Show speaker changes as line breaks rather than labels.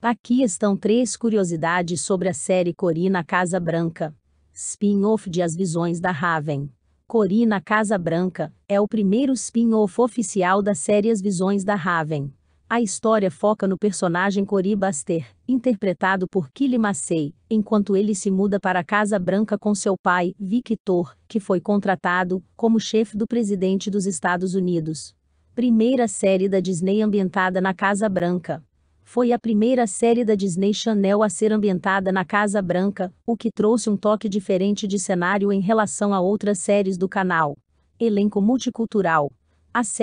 Aqui estão três curiosidades sobre a série Corina Casa Branca. Spin-off de As Visões da Raven. Corina Casa Branca é o primeiro spin-off oficial da série As Visões da Raven. A história foca no personagem Cory Baster, interpretado por Killy Massey, enquanto ele se muda para a Casa Branca com seu pai, Victor, que foi contratado como chefe do presidente dos Estados Unidos. Primeira série da Disney ambientada na Casa Branca foi a primeira série da Disney Channel a ser ambientada na Casa Branca, o que trouxe um toque diferente de cenário em relação a outras séries do canal. Elenco multicultural. A